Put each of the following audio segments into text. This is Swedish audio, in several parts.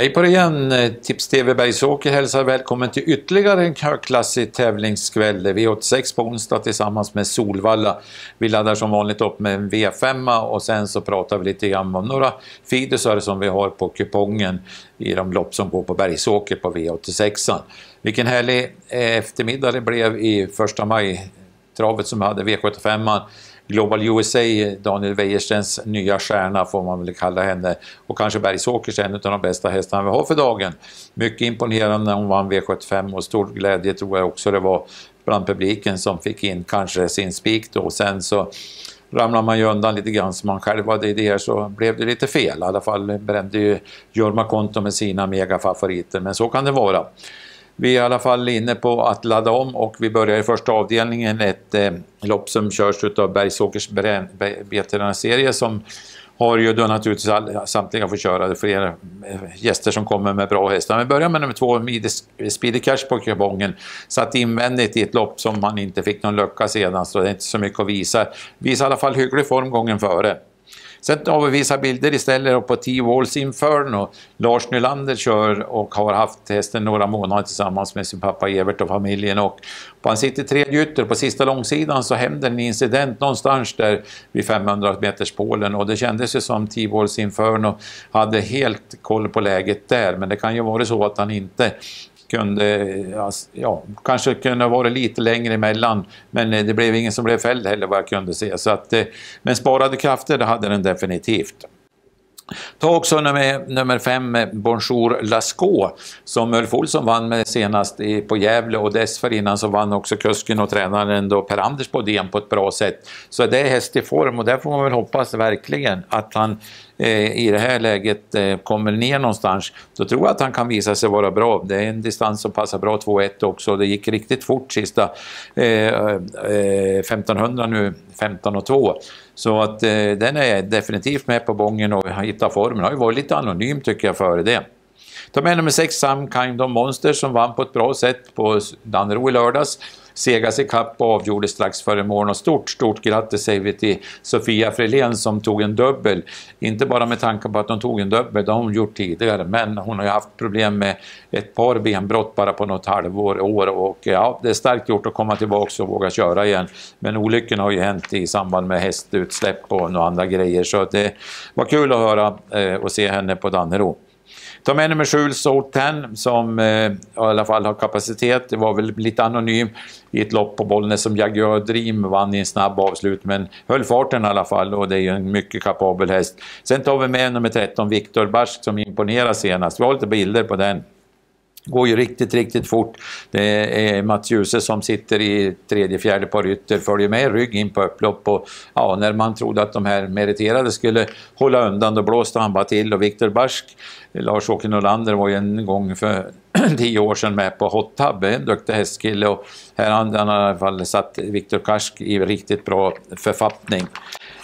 Hej på dig igen! Tips TV Bergsåker hälsar välkommen till ytterligare en högklassig tävlingskväll. V86 på onsdag tillsammans med Solvalla. Vi laddar som vanligt upp med en V5 och sen så pratar vi lite grann om några fidusar som vi har på kupongen i de lopp som går på Bergsåker på V86. Vilken härlig eh, eftermiddag det blev i första maj travet som vi hade V75. Global USA, Daniel Wäjerstens nya stjärna får man väl kalla henne, och kanske Bergsåkers, en av de bästa hästarna vi har för dagen. Mycket imponerande, när hon vann V75 och stor glädje tror jag också det var bland publiken som fick in kanske sin spik då. Sen så ramlade man ju undan lite grann som man själv hade idéer så blev det lite fel. I alla fall brände ju Jorma Konto med sina megafavoriter, men så kan det vara. Vi är i alla fall inne på att ladda om och vi börjar i första avdelningen ett eh, lopp som körs av Bergsåkers veterinärserie som har ju då naturligtvis all, samtliga får köra, det är flera eh, gäster som kommer med bra hästar. Vi börjar med nummer två, Speedy Cash på kupongen. Satt invändigt i ett lopp som han inte fick någon lucka sedan, så det är inte så mycket att visa. Visar i alla fall hygglig form gången före. Sen har vi vissa bilder istället på Tee Walls Inferno. Lars Nylander kör och har haft hästen några månader tillsammans med sin pappa Evert och familjen. Och på han sitter tredje ytter, på sista långsidan så händer en incident någonstans där vid 500 meters pålen och det kändes ju som Tee Walls Inferno hade helt koll på läget där men det kan ju vara så att han inte kunde, ja, kanske kunde ha varit lite längre emellan, men eh, det blev ingen som blev fälld heller vad jag kunde se. Så att, eh, men sparade krafter, det hade den definitivt. Ta också nummer, nummer fem, eh, Bonjour Lascaux, som Ulf Olsson vann med senast i, på Gävle och dessförinnan så vann också kusken och tränaren då Per-Anders Bodén på ett bra sätt. Så det är häst i form och där får man väl hoppas verkligen att han Eh, i det här läget eh, kommer ner någonstans, då tror jag att han kan visa sig vara bra. Det är en distans som passar bra, 2-1 också. Det gick riktigt fort sista eh, 1500 eh, nu, 15 och 2. Så att eh, den är definitivt med på bången och har hittat formen. Har ju varit lite anonym tycker jag före det. Ta med nummer 6, Some Kind of Monster, som vann på ett bra sätt på Danderyd i lördags segas ikapp och avgjorde strax före morgon. Och stort, stort grattis säger vi till Sofia Frelén som tog en dubbel. Inte bara med tanke på att hon tog en dubbel, det har hon gjort tidigare, men hon har ju haft problem med ett par benbrott bara på något halvår, år och ja, det är starkt gjort att komma tillbaka och våga köra igen. Men olyckorna har ju hänt i samband med hästutsläpp och några andra grejer, så det var kul att höra eh, och se henne på Dannero. Ta med nummer sju, Sotan, som eh, i alla fall har kapacitet. Det var väl lite anonym i ett lopp på Bollnäs som Jaguar Dream vann i en snabb avslut, men höll farten i alla fall och det är ju en mycket kapabel häst. Sen tar vi med nummer 13, Viktor Barsk, som imponerar senast. Vi har lite bilder på den går ju riktigt, riktigt fort. Det är Mats Djuse som sitter i tredje, fjärde par ytter, följer med rygg in på upplopp och ja, när man trodde att de här meriterade skulle hålla undan, då blåste han bara till och Viktor Barsk, Lars-Åke Nolander var ju en gång för tio år sedan med på Hot Tub, en duktig hästkille och här har han i alla fall satt Viktor Karsk i riktigt bra författning.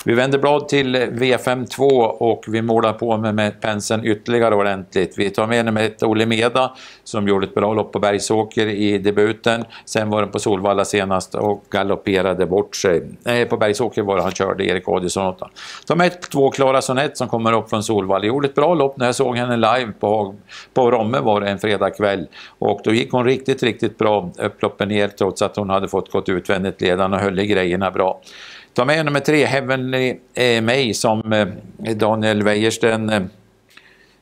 Vi vänder blad till V52 och vi målar på med, med penseln ytterligare ordentligt. Vi tar med nummer ett Olle Meda som gjorde ett bra lopp på Bergsåker i debuten. Sen var den på Solvalla senast och galopperade bort sig. Nej, på Bergsåker var det han körde Erik Adielsson Ta med två Klara Sonett som kommer upp från Solvalla. Gjorde ett bra lopp när jag såg henne live på, på Romme var det en fredagkväll. Och då gick hon riktigt, riktigt bra upploppen ner trots att hon hade fått gått utvändigt ledan och höll i grejerna bra. Ta med nummer tre, Heavenly eh, May som eh, Daniel Wäjersten eh,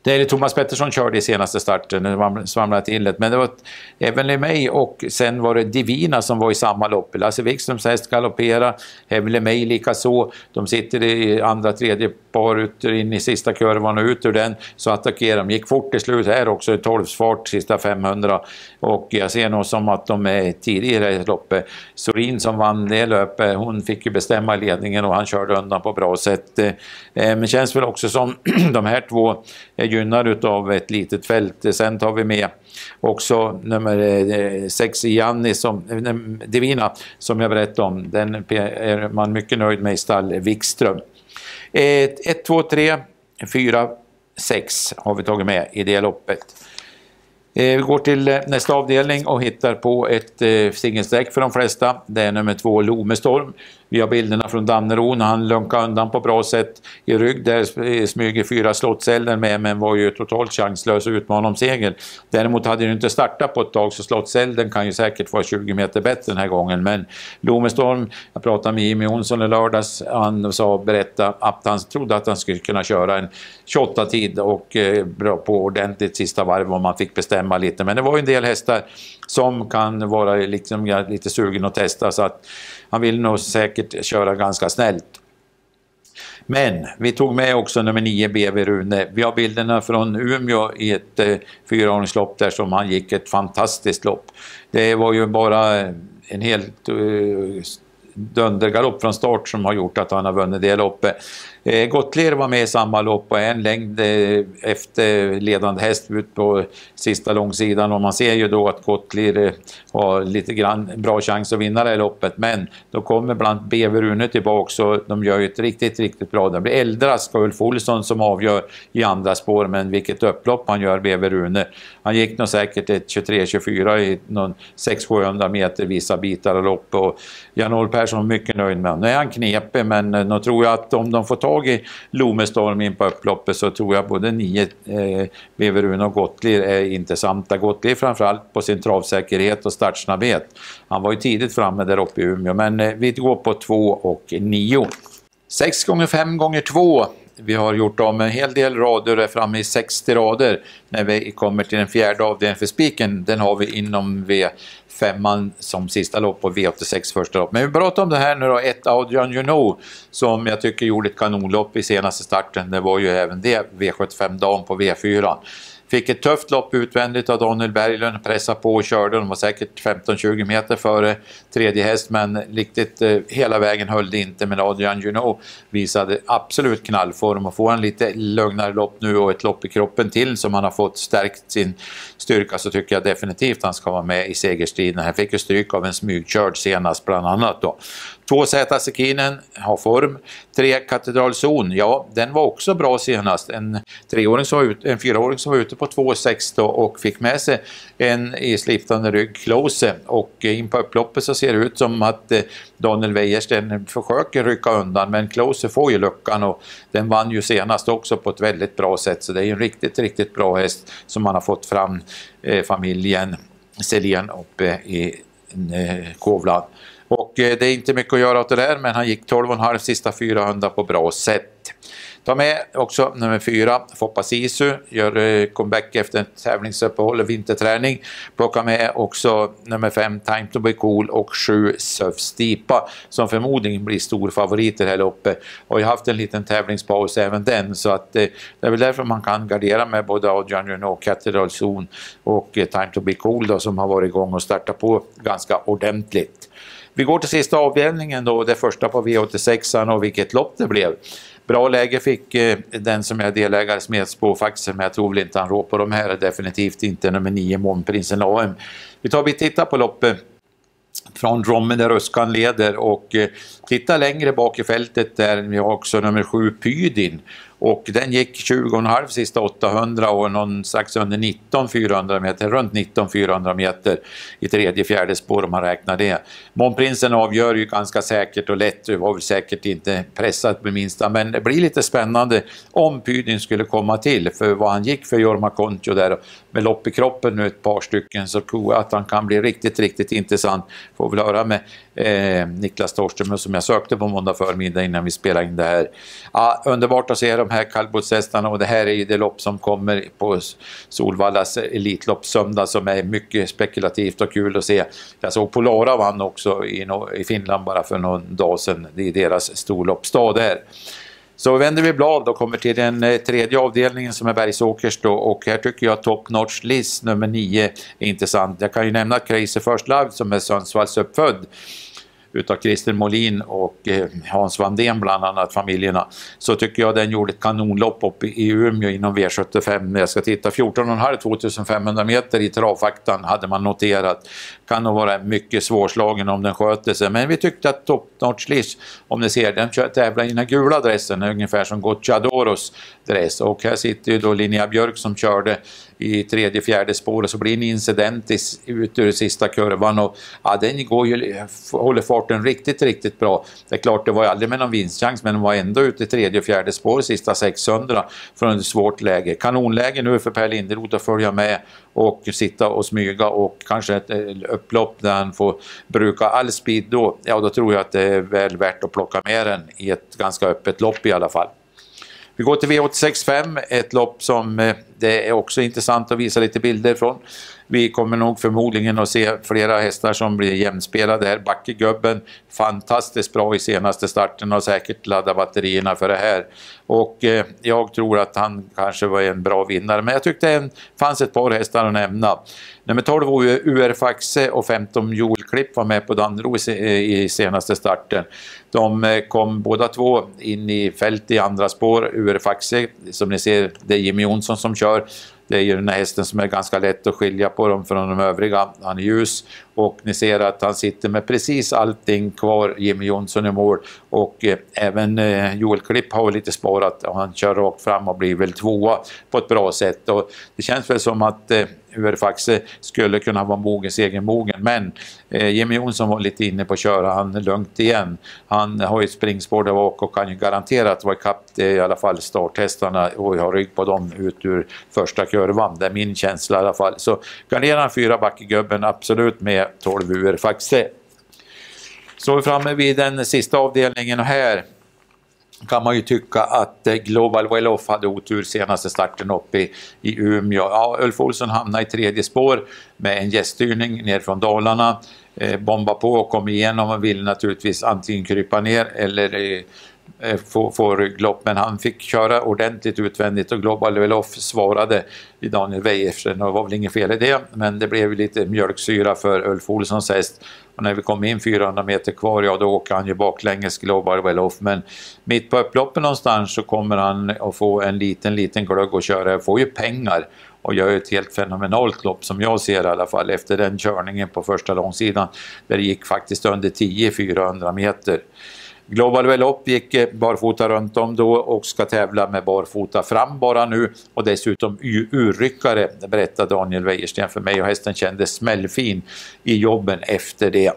det är det Thomas Pettersson körde i senaste starten, det svamlade till det. Men det var Även May och sen var det Divina som var i samma lopp. Lasse Wikströms häst galopperade, Heavenly May likaså. De sitter i andra, tredje par in i sista kurvan och ut ur den. Så attackerar de. Gick fort till slut här också, 12 fart sista 500. Och jag ser nog som att de är tidigare i loppet. Sorin som vann det löpet, hon fick ju bestämma ledningen och han körde undan på bra sätt. Eh, men känns väl också som de här två gynnad utav ett litet fält. Sen tar vi med också nummer 6 eh, Janni, som, eh, Divina som jag berättade om. Den är man mycket nöjd med i stall Wikström. 1, 2, 3, 4, 6 har vi tagit med i det loppet. Eh, vi går till nästa avdelning och hittar på ett singelstreck för de flesta. Det är nummer 2, Lomestorm vi har bilderna från Damneron när han lunkar undan på bra sätt i rygg. Där eh, smyger fyra Slottsäller med men var ju totalt chanslös att utmana om seger. Däremot hade det inte startat på ett tag så Slottselden kan ju säkert vara 20 meter bättre den här gången. Men Lomestorm, jag pratade med Jimmy Jonsson i lördags, han sa, berätta att han trodde att han skulle kunna köra en 28-tid och eh, på ordentligt sista varv om man fick bestämma lite. Men det var ju en del hästar som kan vara liksom, lite sugen att testa så att han vill nog säkert köra ganska snällt. Men vi tog med också nummer 9 BV Rune. Vi har bilderna från Umeå i ett eh, fyraåringslopp där som han gick ett fantastiskt lopp. Det var ju bara en helt eh, dundergalopp från start som har gjort att han har vunnit det loppet. Eh, Gottlier var med i samma lopp och en längd eh, efter ledande häst ut på sista långsidan och man ser ju då att Gottlier eh, har lite grann bra chans att vinna det här loppet. Men då kommer bland annat BV Rune tillbaka och de gör ju ett riktigt, riktigt bra. Det blir Eldras för Ulf Olsson som avgör i andra spår, men vilket upplopp han gör, BV Rune. Han gick nog säkert ett 23-24 i någon 600-700 meter vissa bitar av loppet. och Jan-Olof Persson var mycket nöjd med honom. Nu är han knepig, men då tror jag att om de får ta tag i Lomestorm in på upploppet så tror jag både nio eh, Beverun och Gottlier är intressanta. Gottlier framförallt på sin travsäkerhet och startsnabbhet. Han var ju tidigt framme där uppe i Umeå, men eh, vi går på 2 och 9. 6 gånger 5 gånger 2 vi har gjort om en hel del rader och är framme i 60 rader när vi kommer till den fjärde avdelningen för spiken. Den har vi inom V femman som sista lopp och V86 första lopp. Men vi pratar om det här nu då, ett Adrian You know, som jag tycker gjorde ett kanonlopp i senaste starten. Det var ju även det V75-dagen på V4. Fick ett tufft lopp utvändigt av Daniel Berglund, pressade på och körde. De var säkert 15-20 meter före tredje häst men riktigt eh, hela vägen höll det inte. Men Adrian Junot visade absolut knallform och får han lite lugnare lopp nu och ett lopp i kroppen till som han har fått stärkt sin styrka så tycker jag definitivt han ska vara med i segerstriden. Han fick ju stryk av en smygkörd senast bland annat då. 2 Z-sekinen har form. 3 Katedralzon, ja den var också bra senast. En, treåring som var ut, en fyraåring som var ute på 2,6 och fick med sig en i sliftande rygg Close och in på upploppet så ser det ut som att eh, Daniel Wäjersten försöker rycka undan men Close får ju luckan och den vann ju senast också på ett väldigt bra sätt så det är ju en riktigt, riktigt bra häst som man har fått fram eh, familjen Selén uppe i eh, Kovland. Och eh, det är inte mycket att göra åt det där, men han gick 12,5 sista 400 på bra sätt. Ta med också nummer fyra, Foppa Sisu, gör eh, comeback efter tävlingsuppehåll och vinterträning. Plocka med också nummer fem, Time to be cool och sju, Surf Stipa, som förmodligen blir stor favorit i det här loppet. Har ju haft en liten tävlingspaus även den, så att eh, det är väl därför man kan gardera med både Adrian Renault, Catedral Zone och Time to be cool då, som har varit igång och startat på ganska ordentligt. Vi går till sista avdelningen då, det första på V86 och vilket lopp det blev. Bra läge fick eh, den som är delägare Smedsbo faktiskt, men jag tror väl inte han rår på de här, definitivt inte nummer nio, Månprinsen AM. Vi tar vi tittar på loppet från Drommen där Ruskan leder och eh, titta längre bak i fältet där vi har också nummer sju, Pydin och den gick 20,5 sista 800 och någon strax under 19 400 meter, runt 19 400 meter i tredje, fjärde spår om man räknar det. Månprinsen avgör ju ganska säkert och lätt, det var väl säkert inte pressat med minsta, men det blir lite spännande om Pydin skulle komma till, för vad han gick för Jorma Kontio där med lopp i kroppen nu ett par stycken, så tror jag att han kan bli riktigt, riktigt intressant. Får väl höra med eh, Niklas Torström som jag sökte på måndag förmiddag innan vi spelade in det här. Ah, underbart att se dem här kallblodshästarna och det här är ju det lopp som kommer på Solvallas Elitlopp söndag som är mycket spekulativt och kul att se. Jag såg Polara vann också i, Finland bara för någon dag sedan. Det är deras storloppsstad där. Så vänder vi blad och kommer till den eh, tredje avdelningen som är Bergsåkers då och här tycker jag Top Notch List nummer 9 är intressant. Jag kan ju nämna Crazy First Love som är Sundsvalls uppfödd utav Christer Molin och eh, Hans Vandén bland annat, familjerna, så tycker jag den gjorde ett kanonlopp uppe i Umeå inom V75. När jag ska titta 14,5 2500 meter i travfaktan hade man noterat. Kan nog vara mycket svårslagen om den sköter sig, men vi tyckte att Top Notch Lish, om ni ser, den tävlar i den gula dressen, ungefär som Gocciadoros dress. Och här sitter ju då Linnea Björk som körde i tredje, fjärde spåret så blir det en incident i, ut ur sista kurvan och ja, den går ju, håller farten riktigt, riktigt bra. Det är klart, det var ju aldrig med någon vinstchans, men den var ändå ute i tredje, fjärde spåret sista 600 från ett svårt läge. Kanonläge nu för Per Linderoth att följa med och sitta och smyga och kanske ett upplopp där han får bruka all speed då, ja då tror jag att det är väl värt att plocka med den i ett ganska öppet lopp i alla fall. Vi går till V865, ett lopp som eh, det är också intressant att visa lite bilder från. Vi kommer nog förmodligen att se flera hästar som blir jämnspelade här. Backegubben, fantastiskt bra i senaste starten och säkert laddat batterierna för det här. Och eh, jag tror att han kanske var en bra vinnare, men jag tyckte det fanns ett par hästar att nämna. Nummer 12 var UR Faxe och 15 Joel Klipp var med på Danderos eh, i senaste starten. De eh, kom båda två in i fält i andra spår. UR Faxe, som ni ser, det är Jimmy Jonsson som kör. Det är ju den här hästen som är ganska lätt att skilja på dem från de övriga. Han är ljus och ni ser att han sitter med precis allting kvar, Jimmy Jonsson i mål och eh, även eh, Joel Klipp har väl lite sparat och han kör rakt fram och blir väl tvåa på ett bra sätt. Och det känns väl som att eh, Uefaxe eh, skulle kunna vara mogens egen mogen. Men eh, Jimmy Jonsson var lite inne på att köra han lugnt igen. Han har ju ett springspår där bak och kan ju garanterat vara ikapp eh, i alla fall starthästarna och ha rygg på dem ut ur första kurvan. Det är min känsla i alla fall. Så garnerar han fyra gubben absolut med 12 UR-Faxe. Så är vi framme vid den sista avdelningen och här kan man ju tycka att eh, Global Well Off hade otur senaste starten uppe i, i Umeå. Ja, Ulf Olsson hamnade i tredje spår med en gäststyrning ner från Dalarna. Eh, bomba på och kom igenom och ville naturligtvis antingen krypa ner eller eh, får, eh, får rygglopp, men han fick köra ordentligt utvändigt och Global Veloff svarade i Daniel Wäjersten och det var väl inget fel i det, men det blev lite mjölksyra för Ulf Olssons häst. Och när vi kom in 400 meter kvar, ja då åker han ju baklänges Global Veloff, men mitt på upploppet någonstans så kommer han att få en liten, liten glögg att köra, Han får ju pengar och gör ett helt fenomenalt lopp som jag ser i alla fall efter den körningen på första långsidan där det gick faktiskt under 10 400 meter. Global Velop gick eh, barfota runt om då och ska tävla med barfota fram bara nu och dessutom urryckare berättar Daniel Wäjersten för mig och hästen kändes smällfin i jobben efter det.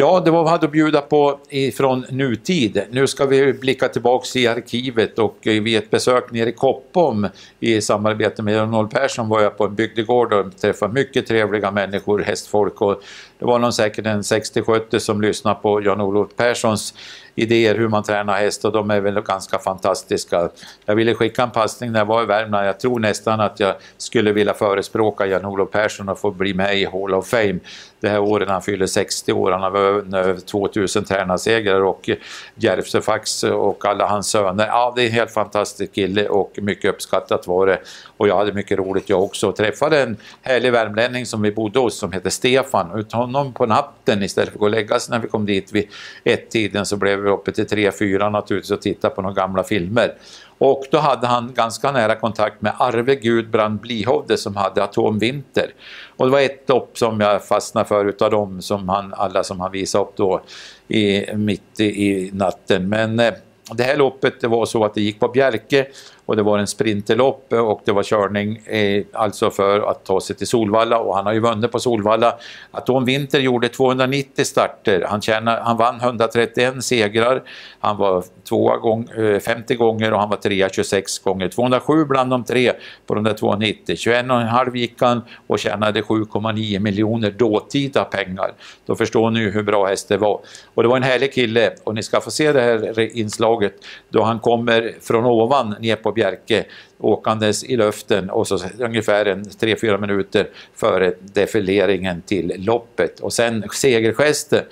Ja, det var vad vi hade att bjuda på ifrån nutid. Nu ska vi blicka tillbaks i arkivet och eh, vid ett besök nere i Koppom i samarbete med Jan Persson var jag på en bygdegård och träffade mycket trevliga människor, hästfolk och det var någon säkert en 60-70 som lyssnade på Jan-Olof Perssons idéer hur man tränar häst och de är väl ganska fantastiska. Jag ville skicka en passning när jag var i Värmland. Jag tror nästan att jag skulle vilja förespråka Jan-Olof Persson och få bli med i Hall of Fame det här året när han fyller 60 år. Han har vunnit eh, över 2000 tränarsegrar och Järvsö och alla hans söner. Ja, det är en helt fantastisk kille och mycket uppskattat var det. Och jag hade mycket roligt jag också. Och träffade en härlig värmlänning som vi bodde hos som heter Stefan. Ut honom på natten istället för att gå och lägga sig när vi kom dit vid ett-tiden så blev vi uppe till tre fyra naturligtvis och tittade på några gamla filmer. Och då hade han ganska nära kontakt med Arve Gudbrand Blihovde som hade Atomvinter. Och det var ett lopp som jag fastnade för utav dem, som han, alla som han visade upp då i, mitt i, i natten. Men eh, det här loppet det var så att det gick på Bjerke och det var en sprinterlopp eh, och det var körning eh, alltså för att ta sig till Solvalla och han har ju vunnit på Solvalla. Atom Winter gjorde 290 starter, han, tjänade, han vann 131 segrar, han var tvåa gång, eh, 50 gånger och han var trea 26 gånger. 207 bland de tre på de där 290, 21,5 gick han och tjänade 7,9 miljoner dåtida pengar. Då förstår ni hur bra häst det var. Och det var en härlig kille och ni ska få se det här inslaget då han kommer från ovan ner på Bjerke åkandes i luften och så ungefär 3-4 minuter före defileringen till loppet. Och sen segergesten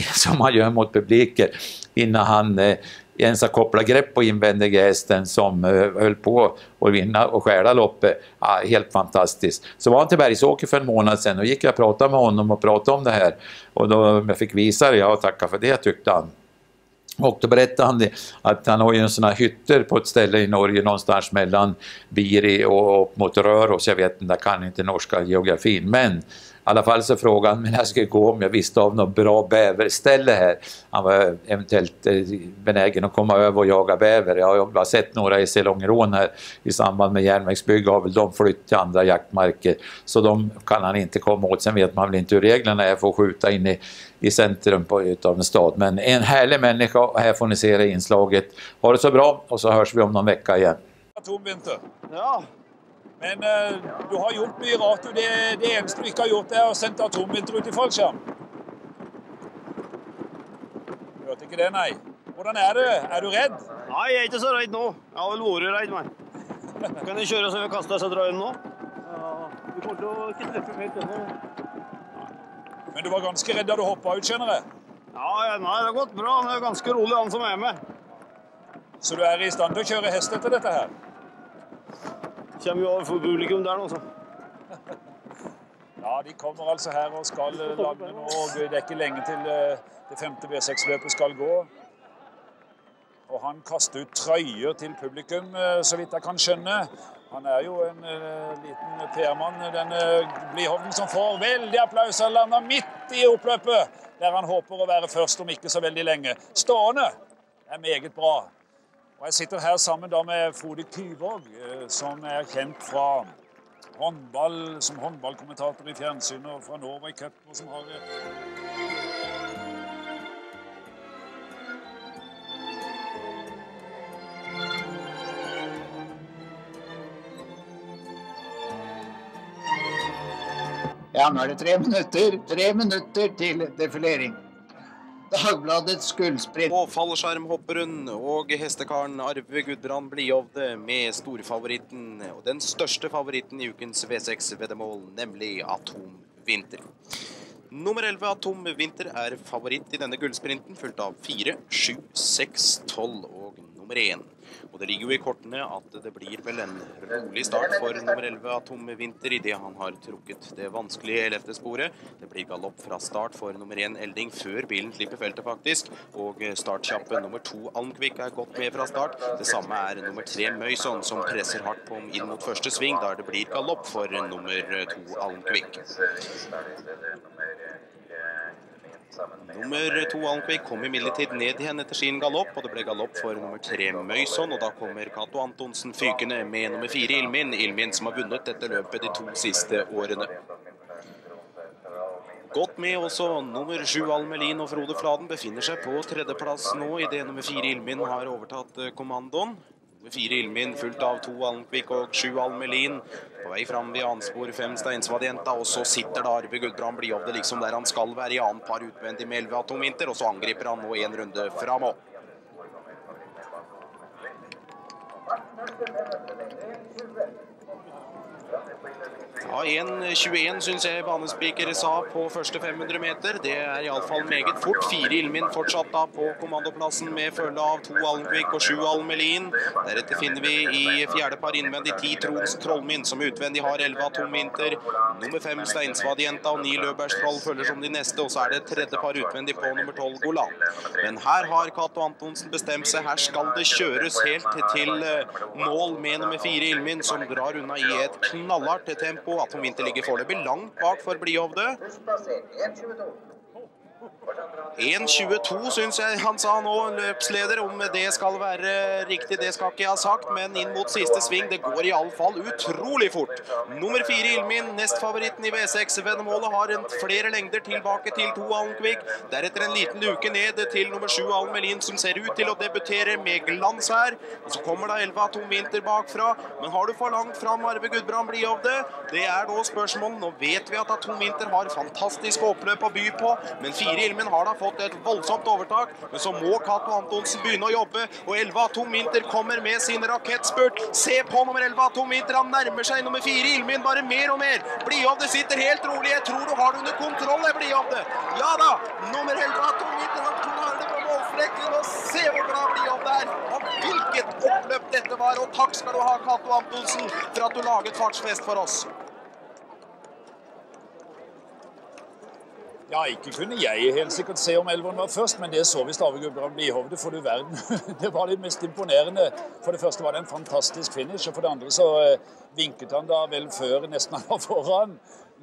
som han gör mot publiken innan han eh, ens har kopplat grepp på invändiga hästen som eh, höll på att vinna och stjäla loppet. Ah, helt fantastiskt. Så var han till Bergsåker för en månad sedan och gick jag och pratade med honom och pratade om det här. Och då jag fick visa det, ja tacka för det tyckte han. Och då berättade han att han har ju sådana hytter på ett ställe i Norge någonstans mellan Biri och upp mot Röros, jag vet inte, jag kan inte norska geografin, men alla fall så frågade han mig när jag skulle gå om jag visste av något bra bäverställe här. Han var eventuellt eh, benägen att komma över och jaga bäver. Jag har sett några i Selångerån här i samband med järnvägsbygge har väl de flytt till andra jaktmarker. Så de kan han inte komma åt. Sen vet man väl inte hur reglerna är för att skjuta in i, i centrum på, utav en stad. Men en härlig människa och här får ni se det inslaget. Ha det så bra och så hörs vi om någon vecka igen. Tom vinter. Ja. Men eh, du har gjort mye rart. Det, det eneste du ikke har gjort, er å sende atombinter ut i fallskjerm. Hørte ikke det, nei. Hvordan er du? Er du redd? Nei, jeg er ikke så redd nå. Jeg har vel vært redd, men. Kan jeg kjøre så vi kaster oss og drar hjem nå? Ja, du kommer til å ikke treffe helt ennå. Men du var ganske redd da du hoppa ut, skjønner jeg? Ja, nei, det har gått bra. Han er ganske rolig, han som er med. Så du er i stand til å kjøre hest etter dette her? kommer vi av publikum der nå, Ja, de kommer alltså här och ska eh, lage nå. og Det er ikke lenge til eh, det femte V6-løpet ska gå. Och han kastar ut trøyer till publikum, eh, så vitt jag kan skjønne. Han är ju en liten PR-mann, denne Blihovden, som får veldig applaus. och landar mitt i upploppet. Där han hoppas å være først om inte så väldigt länge. Stående är meget bra. Jag sitter här sammen med Frode Kyvåg, eh, som är känd fra håndball, som handbollskommentator i fjernsynet og fra Norway Cup. og som har... Eh, ja, nå er det tre minuter tre minutter til defilering. Dagbladets gullsprint. Og fallskjermhopperen og hestekaren Arve Gudbrand Blidhovde med storfavoritten og den største favoritten i ukens V6-veddemål, nemlig Atom Vinter. Nummer 11, Atom Vinter, er favoritt i denne gullsprinten, fulgt av 4, 7, 6, 12 og nummer 1. Og Det ligger jo i kortene at det blir vel en rolig start for nummer 11 Atom Winter idet han har trukket det vanskelige 11. sporet. Det blir galopp fra start for nummer 1 Elding før bilen slipper feltet, faktisk. Og startkjappe nummer 2 Almkvik er godt med fra start. Det samme er nummer 3 Møyson, som presser hardt på inn mot første sving, der det blir galopp for nummer 2 Almkvik. Nummer to Almquist kom imidlertid ned igjen etter sin galopp, og det ble galopp for nummer tre Møyson. Og da kommer Cato Antonsen fykende med nummer fire Ilmin, Ilmin som har vunnet dette løpet de to siste årene. Godt med også nummer sju Almelin og Frode Fladen befinner seg på tredjeplass nå idet nummer fire Ilmin har overtatt eh, kommandoen. Nummer fire Ylmin, fulgt av två Almkvik och sju Almelin. På väg fram vid annetspor fem Steinsvadienta och så sitter det Arve Gudbrand Blijovde liksom der han ska vara i annet par utvendig med elleve Atomvinter, och så angriper han nu en runda framåt. Ja, 1.21 eh, syns jeg banespiker sa på første 500 meter. Det er iallfall meget fort. Fire Ilmin fortsatt da på kommandoplassen med følge av to Almkvik og sju Almelin. Deretter finner vi i fjerde par innvendig ti Trons Trollmynt, som utvendig har elleve Atomvinter. Nummer fem Steinsvadjenta og ni Troll følger som de neste, og så er det tredje par utvendig på nummer tolv Golan. Men her har Cato Antonsen bestemt seg. Her skal det kjøres helt til eh, mål med nummer fire Ilmin, som drar unna i et knallhardt tempo at de ikke ligger foreløpig langt bak for Blyhovde. 1.22 syns jeg han sa nå, løpsleder. Om det skal være riktig, det skal ikke jeg ha sagt, men inn mot siste sving. Det går iallfall utrolig fort. Nummer fire Ilmin, nestfavoritten i V6. Vennemålet har en flere lengder tilbake til to Almkvik. Deretter en liten luke ned til nummer sju Almelin, som ser ut til å debutere med glans her. Og så kommer da elleve Tom Winter bakfra. Men har du for langt fram, Arve Gudbrand av det? Det er nå spørsmålet. Nå vet vi at Tom Winter har fantastiske oppløp å by på, men fire Tiril, Ilmen har da fått et voldsomt overtak. Men så må Cato Antonsen begynne å jobbe, og 11 Atom Winter kommer med sin rakettspurt. Se på nummer 11 Tom Winter, han nærmer seg nummer 4 Ilmen bare mer og mer. Blidhovde sitter helt rolig, jeg tror du har det under kontroll, Blidhovde. Ja da, nummer 11 Tom Winter, han klarer det på målstreken, og se hvor glad Blidhovde er. Og hvilket oppløp dette var, og takk skal du ha, Cato Antonsen, for at du laget fartsfest for oss. Ja, ikke kunne jeg helt sikkert se om elveren var først, men det så vi Stave Bihovde, for du verden. Det var det mest imponerende. For det første var det en fantastisk finish, og for det andre så eh, vinket han da vel før nesten han var foran.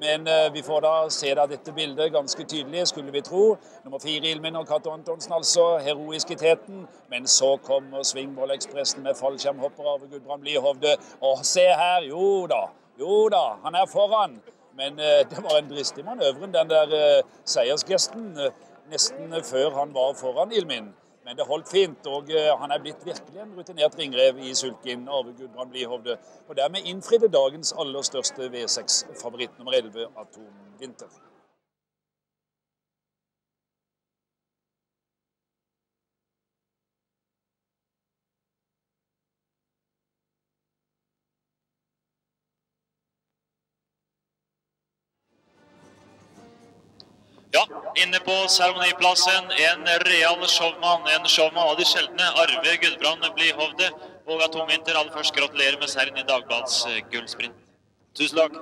Men eh, vi får da se da dette bildet ganske tydelig, skulle vi tro. Nummer fire Ilmin og Cato Antonsen, altså. Heroiskiteten. Men så kommer Svingvollekspressen med fallskjermhopper Arve Gudbrand Blihovde. Og se her! Jo da, jo da, han er foran. Men eh, det var en brist i den där eh, seiersgesten, eh, nästan før han var foran Ilmin. Men det holdt fint, og eh, han er blitt virkelig en rutinert ringrev i sulken. Arve Gudbrand Blihovde. Og dermed innfridde dagens aller største V6-favoritt nummer 11, Atom Vinter. Ja, inne på seremoniplassen. En real showman. En showman av de sjeldne. Arve Gudbrand Blihovde. Våga Tungvinter, aller først gratulerer med seieren i Dagbladets eh, gullsprint. Tusen takk.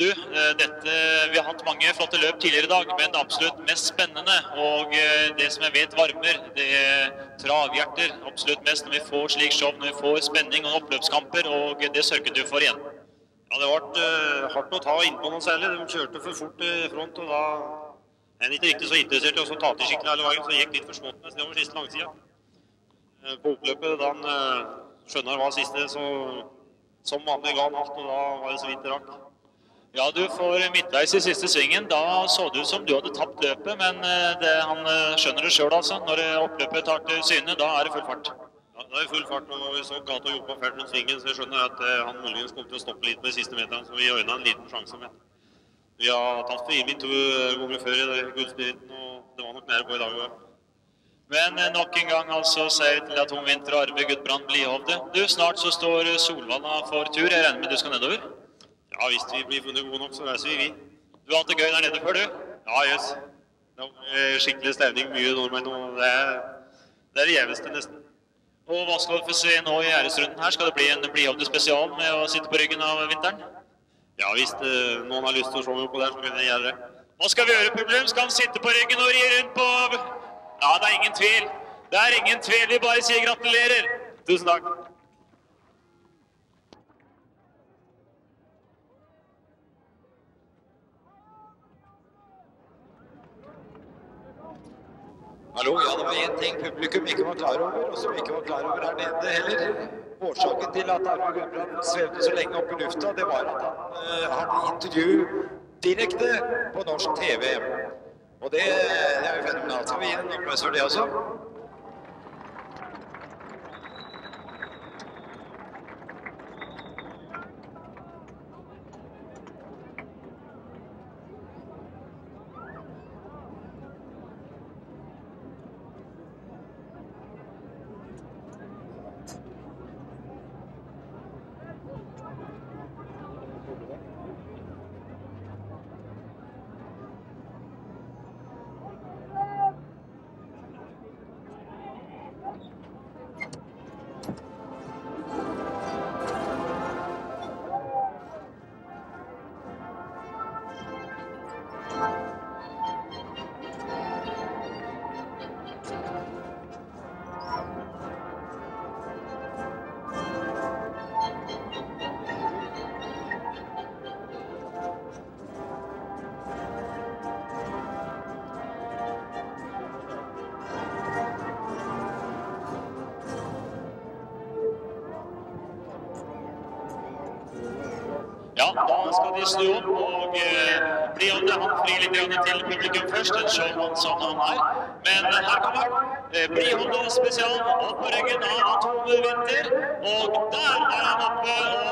Du, eh, dette, vi har hatt mange flotte løp tidligere i dag, men det absolutt mest spennende og eh, det som jeg vet varmer, det er travhjerter absolutt mest når vi får slik show, når vi får spenning og oppløpskamper, og det sørget du for igjen. Ja, det ble hardt å ta innpå noe særlig. De kjørte for fort i front, og da men inte riktigt så interessert i å ta till skikkelig hela vägen, så gick lite för gikk litt det var sista långsidan. På upploppet, da han var eh, eh, siste, så som vanlig gav han allt, och då var det så vidt det Ja, du får midtveis i sista svingen. Då såg det ut som du hade tappat løpet, men eh, det, han skjønner det själv, alltså, när upploppet tar till syne, då är det full fart. Ja, det er full fart, och vi så Gato jobba fælt rundt svingen, så jag förstår att han muligens kom til å stoppe litt på de siste så vi øyna en liten chans. Vi har tatt for två gånger ganger før i gullstriden, og det var nog mer på i dag òg. Men eh, nok en gang altså till att hon Vinter og Arve Gudbrand Blihovde. Du, snart så står eh, Solvalla för tur. Jeg regner med du ska nedover? Ja, visst, vi blir funnet gode nog, så reiser vi, vi. Du har hatt det gøy der nede før, du? Ja, just. Det eh, är skicklig stämning, mycket norrmän, och Det är det, er det Och vad ska vi få se nu i æresrunden her. Ska det bli en Blihovde special med att sitta på ryggen av vintern? Ja visst, eh, någon har lyst til å se på det, så kan vi gjøre det. Hva skal vi gjøre, publikum? Skal han sitta på ryggen och ge runt på Ja, det är ingen tvil. Det er ingen tvil. Vi bara sier gratulerer. Tusen tack. Hallo, ja, det var én ting publikum ikke var klar over, og som ikke var klar over her nede heller. Årsaken til at Arne Gudbrand svevde så lenge opp i lufta, det var at han eh, hadde intervju direkte på norsk TV. Og det, det er jo fenomenalt. Skal vi gi en applaus for det også? ska de snu upp och... eh, bli under. Han flyr litt grann til publikum først, Sjåmann som han er. Men her kommer han. Eh, bli Honda special opp på ryggen av Atom Winter. Och där är han uppe. og